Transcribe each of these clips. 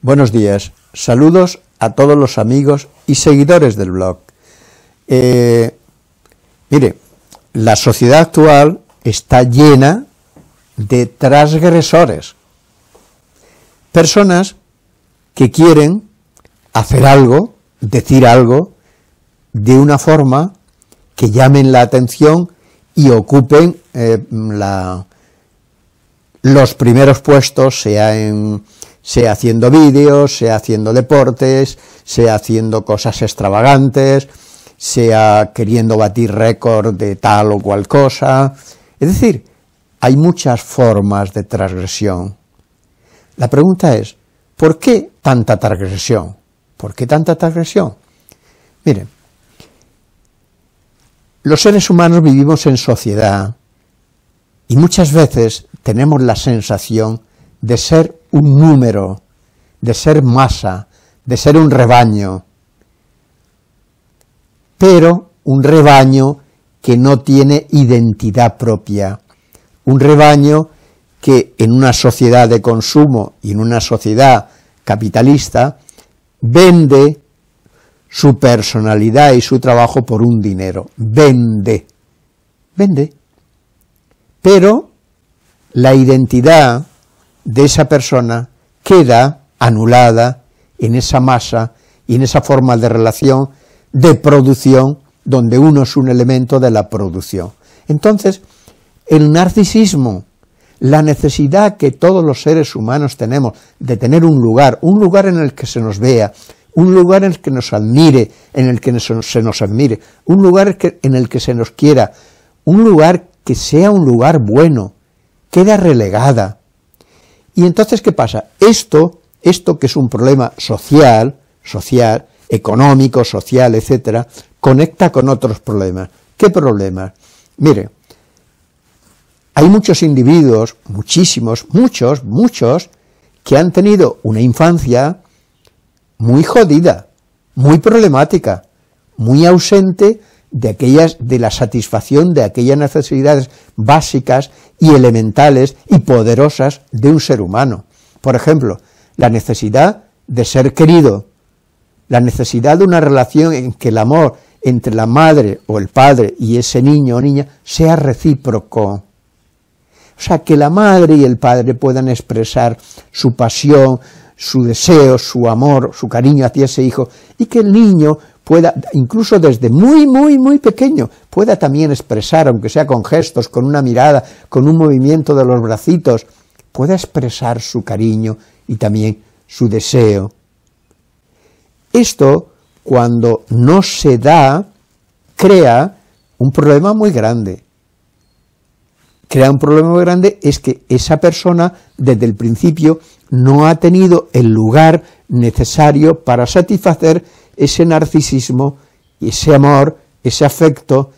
Buenos días, saludos a todos los amigos y seguidores del blog. Eh, mire, la sociedad actual está llena de transgresores, personas que quieren hacer algo, decir algo, de una forma que llamen la atención y ocupen eh, los primeros puestos, sea, en, sea haciendo vídeos, sea haciendo deportes, sea haciendo cosas extravagantes, sea queriendo batir récord de tal o cual cosa. Es decir, hay muchas formas de transgresión. La pregunta es, ¿por qué tanta transgresión? ¿Por qué tanta transgresión? Miren, los seres humanos vivimos en sociedad y muchas veces tenemos la sensación de ser un número, de ser masa, de ser un rebaño, pero un rebaño que no tiene identidad propia un rebaño que en una sociedad de consumo y en una sociedad capitalista vende su personalidad y su trabajo por un dinero, vende, vende. Pero la identidad de esa persona queda anulada en esa masa y en esa forma de relación de producción donde uno es un elemento de la producción. Entonces, el narcisismo, la necesidad que todos los seres humanos tenemos de tener un lugar, un lugar en el que se nos vea, un lugar en el que nos admire, en el que se nos admire, un lugar en el que se nos quiera, un lugar que sea un lugar bueno, queda relegada. Y entonces, ¿qué pasa? Esto, esto que es un problema social, social, económico, social, etcétera, conecta con otros problemas. ¿Qué problemas? Mire, hay muchos individuos, muchísimos, muchos, muchos, que han tenido una infancia muy jodida, muy problemática, muy ausente de aquellas, de la satisfacción de aquellas necesidades básicas y elementales y poderosas de un ser humano. Por ejemplo, la necesidad de ser querido, la necesidad de una relación en que el amor entre la madre o el padre y ese niño o niña sea recíproco o sea, que la madre y el padre puedan expresar su pasión, su deseo, su amor, su cariño hacia ese hijo, y que el niño pueda, incluso desde muy, muy, muy pequeño, pueda también expresar, aunque sea con gestos, con una mirada, con un movimiento de los bracitos, pueda expresar su cariño y también su deseo. Esto, cuando no se da, crea un problema muy grande, crea un problema grande es que esa persona desde el principio no ha tenido el lugar necesario para satisfacer ese narcisismo, ese amor, ese afecto,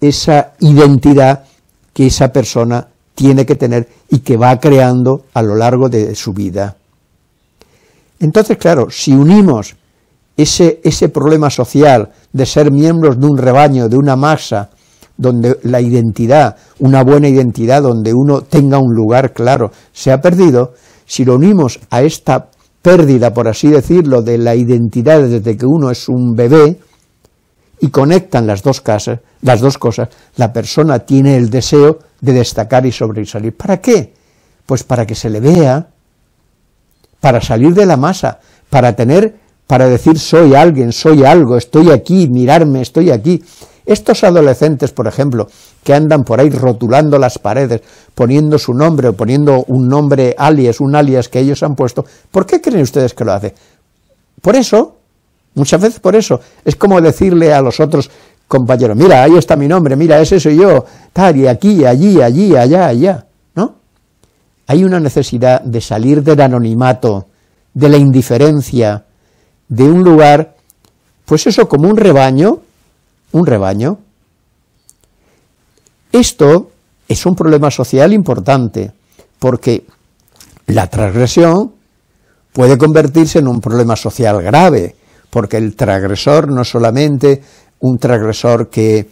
esa identidad que esa persona tiene que tener y que va creando a lo largo de su vida. Entonces, claro, si unimos ese, ese problema social de ser miembros de un rebaño, de una masa, donde la identidad, una buena identidad, donde uno tenga un lugar claro, se ha perdido, si lo unimos a esta pérdida, por así decirlo, de la identidad desde que uno es un bebé, y conectan las dos, casas, las dos cosas, la persona tiene el deseo de destacar y sobresalir. ¿Para qué? Pues para que se le vea, para salir de la masa, para tener, para decir soy alguien, soy algo, estoy aquí, mirarme, estoy aquí. Estos adolescentes, por ejemplo, que andan por ahí rotulando las paredes, poniendo su nombre o poniendo un nombre alias, un alias que ellos han puesto, ¿por qué creen ustedes que lo hace? Por eso, muchas veces por eso, es como decirle a los otros compañeros, mira, ahí está mi nombre, mira, ese soy yo, tal, y aquí, allí, allí, allá, allá, ¿no? Hay una necesidad de salir del anonimato, de la indiferencia, de un lugar, pues eso, como un rebaño, un rebaño? Esto es un problema social importante, porque la transgresión puede convertirse en un problema social grave, porque el transgresor no es solamente un transgresor que,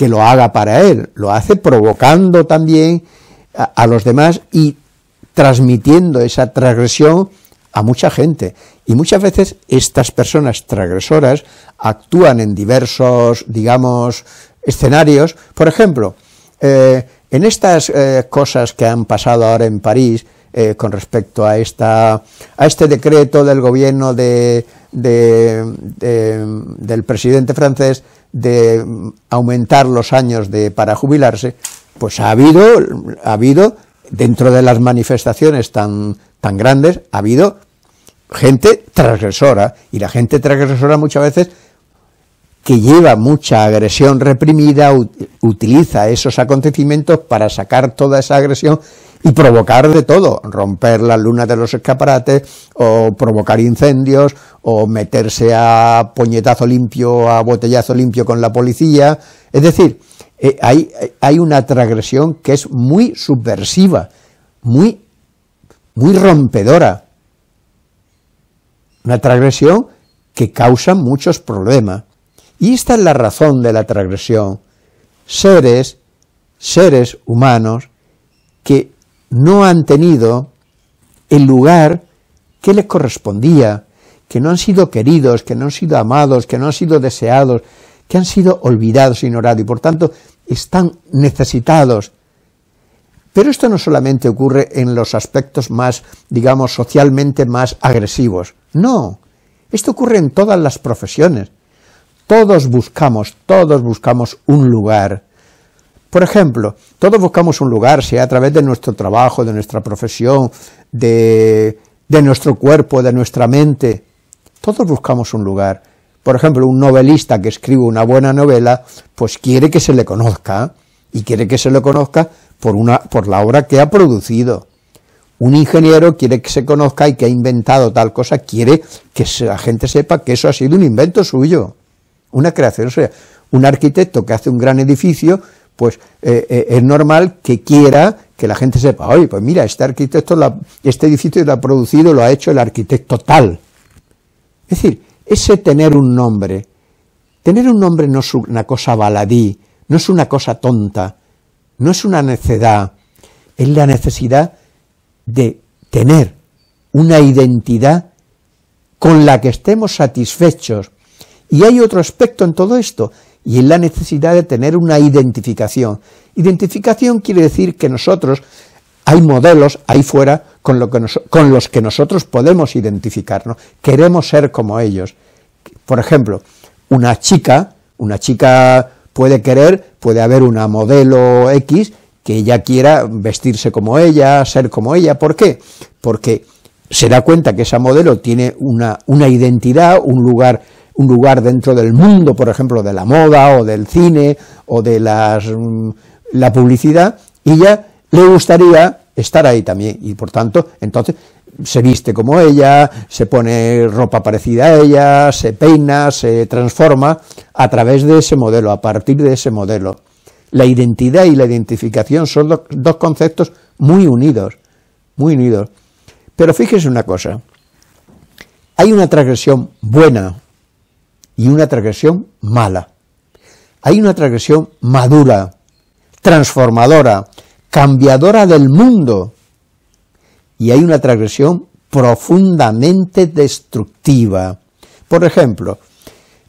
lo haga para él, lo hace provocando también a, a los demás y transmitiendo esa transgresión a mucha gente. Y muchas veces estas personas transgresoras actúan en diversos, digamos, escenarios. Por ejemplo, eh, en estas eh, cosas que han pasado ahora en París eh, con respecto a, esta, a este decreto del gobierno del presidente francés de aumentar los años de, para jubilarse, pues ha habido, ha habido dentro de las manifestaciones tan tan grandes, ha habido gente transgresora, y la gente transgresora muchas veces que lleva mucha agresión reprimida, utiliza esos acontecimientos para sacar toda esa agresión y provocar de todo, romper las lunas de los escaparates, o provocar incendios, o meterse a puñetazo limpio, a botellazo limpio con la policía. Es decir, eh, hay, hay una transgresión que es muy subversiva, muy muy rompedora, una transgresión que causa muchos problemas. Y esta es la razón de la transgresión. Seres, seres humanos, que no han tenido el lugar que les correspondía, que no han sido queridos, que no han sido amados, que no han sido deseados, que han sido olvidados, ignorados, y por tanto están necesitados pero esto no solamente ocurre en los aspectos más, digamos, socialmente más agresivos. No, esto ocurre en todas las profesiones. Todos buscamos, todos buscamos un lugar. Por ejemplo, todos buscamos un lugar, sea a través de nuestro trabajo, de nuestra profesión, de, nuestro cuerpo, de nuestra mente. Todos buscamos un lugar. Por ejemplo, un novelista que escribe una buena novela, pues quiere que se le conozca, y quiere que se le conozca por, una, por la obra que ha producido. Un ingeniero quiere que se conozca y que ha inventado tal cosa, quiere que la gente sepa que eso ha sido un invento suyo, una creación o sea, Un arquitecto que hace un gran edificio, pues eh, eh, es normal que quiera que la gente sepa, oye, pues mira, este arquitecto, este edificio lo ha producido, lo ha hecho el arquitecto tal. Es decir, ese tener un nombre, tener un nombre no es una cosa baladí, no es una cosa tonta, no es una necedad, es la necesidad de tener una identidad con la que estemos satisfechos. Y hay otro aspecto en todo esto, y es la necesidad de tener una identificación. Identificación quiere decir que nosotros hay modelos ahí fuera con, con los que nosotros podemos identificarnos, queremos ser como ellos. Por ejemplo, una chica, una chica puede querer, puede haber una modelo X que ella quiera vestirse como ella, ser como ella. ¿Por qué? Porque se da cuenta que esa modelo tiene una, una identidad, un lugar, un lugar dentro del mundo, por ejemplo, de la moda o del cine o de las, mm, la publicidad, y ya le gustaría estar ahí también. Y por tanto, entonces se viste como ella, se pone ropa parecida a ella, se peina, se transforma a través de ese modelo, a partir de ese modelo. La identidad y la identificación son dos conceptos muy unidos, muy unidos. Pero fíjese una cosa, hay una transgresión buena y una transgresión mala. Hay una transgresión madura, transformadora, cambiadora del mundo. Y hay una transgresión profundamente destructiva. Por ejemplo,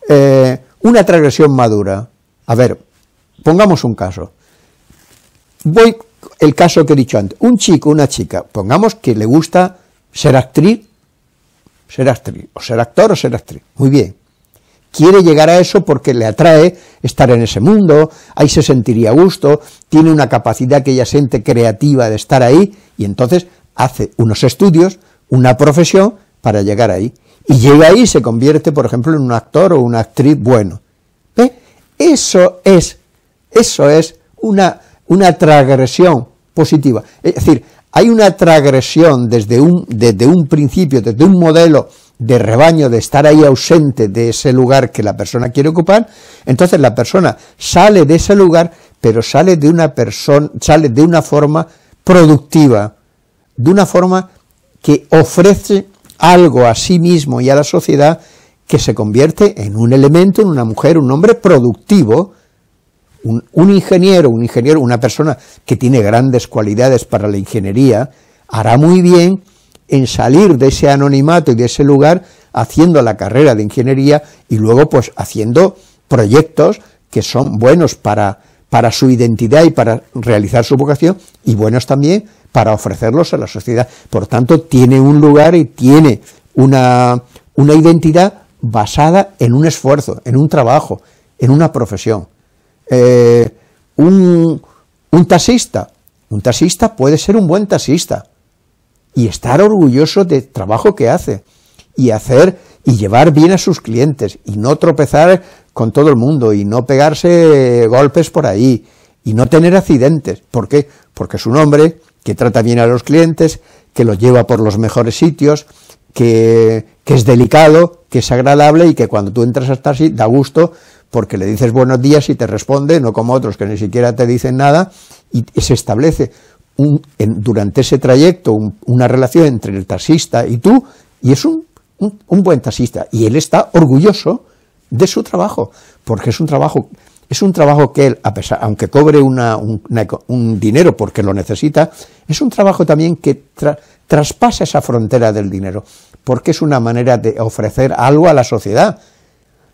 eh, una transgresión madura. A ver, pongamos un caso. Voy el caso que he dicho antes. Un chico, una chica, pongamos que le gusta ser actriz, ser actriz, o ser actor o ser actriz. Muy bien quiere llegar a eso porque le atrae estar en ese mundo, ahí se sentiría a gusto, tiene una capacidad que ella siente creativa de estar ahí, y entonces hace unos estudios, una profesión para llegar ahí. Y llega ahí y se convierte, por ejemplo, en un actor o una actriz bueno. Eso es, eso es una, una transgresión positiva. Es decir, hay una transgresión desde un, desde un principio, desde un modelo de rebaño, de estar ahí ausente de ese lugar que la persona quiere ocupar, entonces la persona sale de ese lugar, pero sale de una persona, sale de una forma productiva, de una forma que ofrece algo a sí mismo y a la sociedad que se convierte en un elemento, en una mujer, un hombre productivo, un, ingeniero, un ingeniero, una persona que tiene grandes cualidades para la ingeniería, hará muy bien en salir de ese anonimato y de ese lugar haciendo la carrera de ingeniería y luego pues haciendo proyectos que son buenos para, para su identidad y para realizar su vocación y buenos también para ofrecerlos a la sociedad. Por tanto, tiene un lugar y tiene una, una identidad basada en un esfuerzo, en un trabajo, en una profesión. Eh, un, un taxista, un taxista puede ser un buen taxista, y estar orgulloso del trabajo que hace y hacer y llevar bien a sus clientes y no tropezar con todo el mundo y no pegarse golpes por ahí y no tener accidentes. ¿Por qué? Porque es un hombre que trata bien a los clientes, que los lleva por los mejores sitios, que, es delicado, que es agradable y que cuando tú entras hasta así da gusto porque le dices buenos días y te responde, no como otros que ni siquiera te dicen nada y se establece durante ese trayecto una relación entre el taxista y tú, y es un, un, buen taxista, y él está orgulloso de su trabajo, porque es un trabajo, es un trabajo que él, a pesar, aunque cobre una, un dinero porque lo necesita, es un trabajo también que traspasa esa frontera del dinero, porque es una manera de ofrecer algo a la sociedad.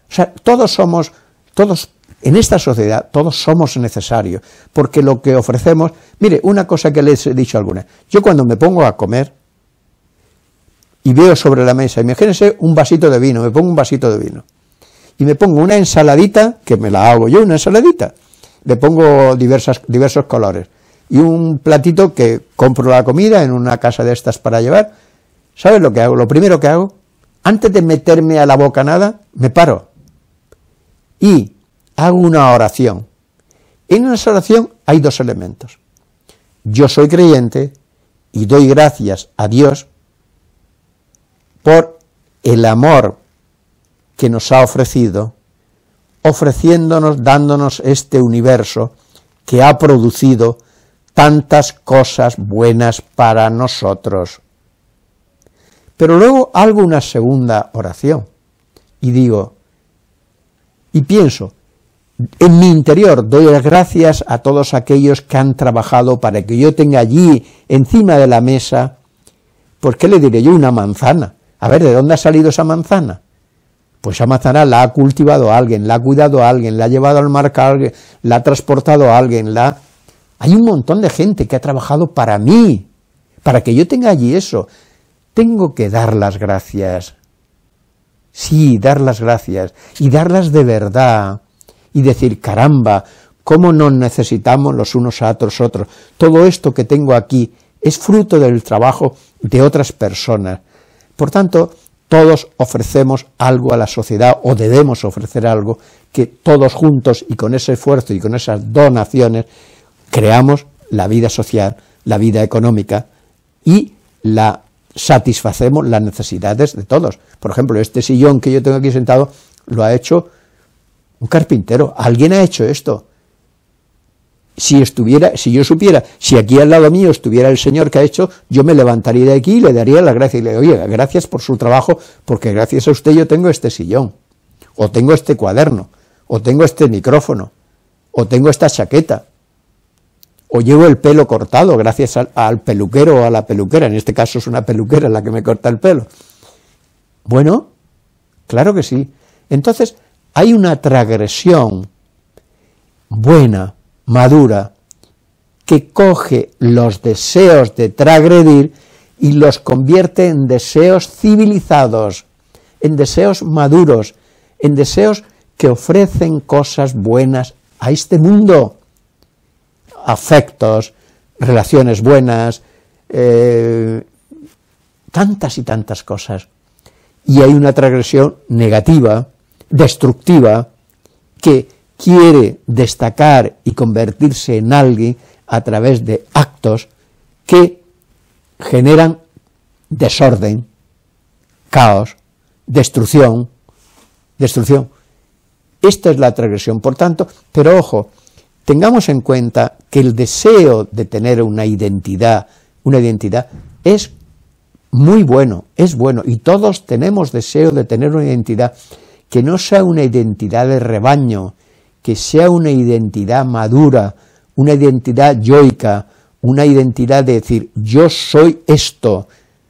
O sea, todos somos, todos en esta sociedad todos somos necesarios, porque lo que ofrecemos, mire, una cosa que les he dicho alguna, yo cuando me pongo a comer y veo sobre la mesa, imagínense un vasito de vino, me pongo un vasito de vino, y me pongo una ensaladita, que me la hago yo, una ensaladita, le pongo diversas, diversos colores, y un platito que compro la comida en una casa de estas para llevar, ¿sabes lo que hago? Lo primero que hago, antes de meterme a la boca nada, me paro, y hago una oración. En esa oración hay dos elementos. Yo soy creyente y doy gracias a Dios por el amor que nos ha ofrecido, ofreciéndonos, dándonos este universo que ha producido tantas cosas buenas para nosotros. Pero luego hago una segunda oración y digo, y pienso, en mi interior doy las gracias a todos aquellos que han trabajado para que yo tenga allí, encima de la mesa, ¿por qué le diré yo una manzana? A ver, ¿de dónde ha salido esa manzana? Pues esa manzana la ha cultivado alguien, la ha cuidado alguien, la ha llevado al mar la ha transportado a alguien, la... Hay un montón de gente que ha trabajado para mí, para que yo tenga allí eso. Tengo que dar las gracias. Sí, dar las gracias. Y darlas de verdad y decir, caramba, cómo nos necesitamos los unos a otros otros. Todo esto que tengo aquí es fruto del trabajo de otras personas. Por tanto, todos ofrecemos algo a la sociedad o debemos ofrecer algo que todos juntos y con ese esfuerzo y con esas donaciones creamos la vida social, la vida económica y la satisfacemos las necesidades de todos. Por ejemplo, este sillón que yo tengo aquí sentado lo ha hecho un carpintero, alguien ha hecho esto. Si estuviera, si yo supiera, si aquí al lado mío estuviera el señor que ha hecho, yo me levantaría de aquí y le daría la gracia. y le diría, oye, gracias por su trabajo, porque gracias a usted yo tengo este sillón, o tengo este cuaderno, o tengo este micrófono, o tengo esta chaqueta, o llevo el pelo cortado gracias al, peluquero o a la peluquera, en este caso es una peluquera la que me corta el pelo. Bueno, claro que sí. Entonces, hay una transgresión buena, madura, que coge los deseos de tragredir y los convierte en deseos civilizados, en deseos maduros, en deseos que ofrecen cosas buenas a este mundo. Afectos, relaciones buenas, eh, tantas y tantas cosas. Y hay una transgresión negativa destructiva que quiere destacar y convertirse en alguien a través de actos que generan desorden, caos, destrucción, destrucción. Esta es la transgresión, por tanto, pero ojo, tengamos en cuenta que el deseo de tener una identidad, una identidad, es muy bueno, es bueno, y todos tenemos deseo de tener una identidad, que no sea una identidad de rebaño, que sea una identidad madura, una identidad yoica, una identidad de decir, yo soy esto,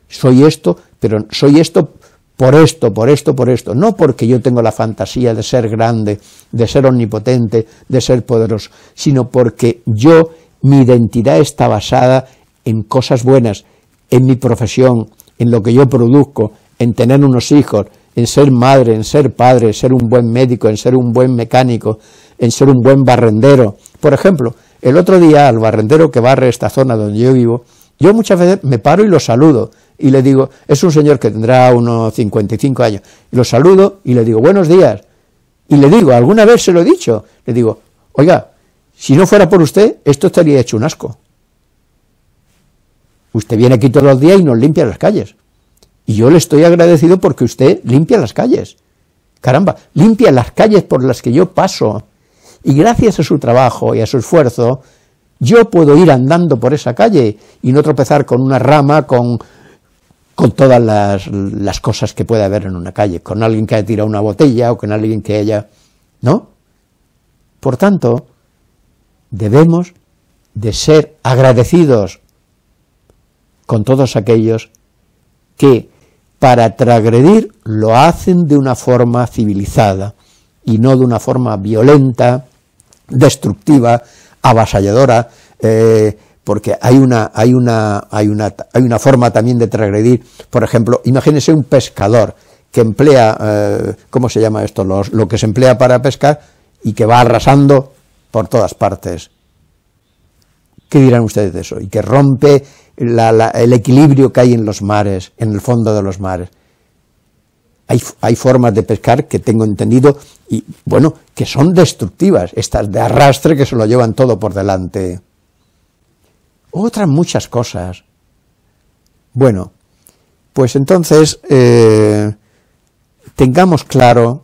soy esto, pero soy esto por esto, por esto, por esto, no porque yo tengo la fantasía de ser grande, de ser omnipotente, de ser poderoso, sino porque yo, mi identidad está basada en cosas buenas, en mi profesión, en lo que yo produzco, en tener unos hijos, en ser madre, en ser padre, en ser un buen médico, en ser un buen mecánico, en ser un buen barrendero. Por ejemplo, el otro día al barrendero que barre esta zona donde yo vivo, yo muchas veces me paro y lo saludo y le digo, es un señor que tendrá unos 55 años, lo saludo y le digo, buenos días. Y le digo, alguna vez se lo he dicho, le digo, oiga, si no fuera por usted, esto estaría hecho un asco. Usted viene aquí todos los días y nos limpia las calles. Y yo le estoy agradecido porque usted limpia las calles. Caramba, limpia las calles por las que yo paso. Y gracias a su trabajo y a su esfuerzo, yo puedo ir andando por esa calle y no tropezar con una rama, con, con todas las, cosas que puede haber en una calle, con alguien que haya tirado una botella o con alguien que haya... ¿No? Por tanto, debemos de ser agradecidos con todos aquellos que para tragredir lo hacen de una forma civilizada y no de una forma violenta, destructiva, avasalladora, eh, porque hay una, hay, una, hay, una, forma también de tragredir, por ejemplo, imagínense un pescador que emplea, eh, ¿cómo se llama esto? lo que se emplea para pescar y que va arrasando por todas partes. ¿Qué dirán ustedes de eso? Y que rompe el equilibrio que hay en los mares, en el fondo de los mares. Hay, formas de pescar que tengo entendido y, bueno, que son destructivas, estas de arrastre que se lo llevan todo por delante. Otras muchas cosas. Bueno, pues entonces eh, tengamos claro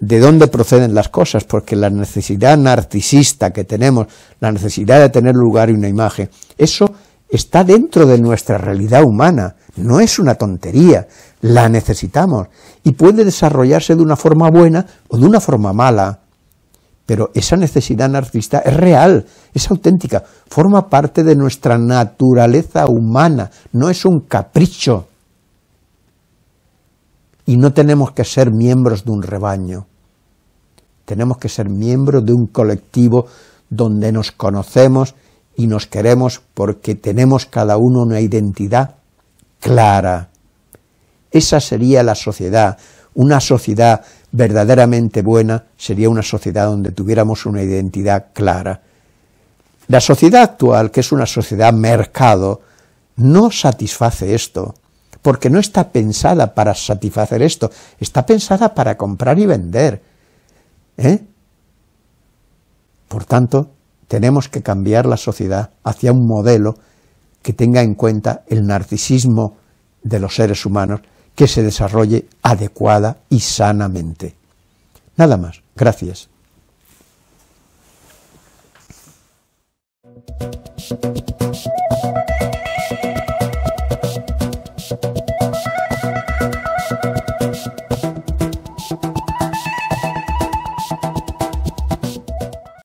de dónde proceden las cosas, porque la necesidad narcisista que tenemos, la necesidad de tener lugar y una imagen, eso está dentro de nuestra realidad humana, no es una tontería, la necesitamos y puede desarrollarse de una forma buena o de una forma mala. Pero esa necesidad narcisista es real, es auténtica, forma parte de nuestra naturaleza humana, no es un capricho. Y no tenemos que ser miembros de un rebaño, tenemos que ser miembros de un colectivo donde nos conocemos y nos queremos porque tenemos cada uno una identidad clara. Esa sería la sociedad. Una sociedad verdaderamente buena sería una sociedad donde tuviéramos una identidad clara. La sociedad actual, que es una sociedad mercado, no satisface esto, porque no está pensada para satisfacer esto, está pensada para comprar y vender. ¿Eh? Por tanto, tenemos que cambiar la sociedad hacia un modelo que tenga en cuenta el narcisismo de los seres humanos, que se desarrolle adecuada y sanamente. Nada más. Gracias.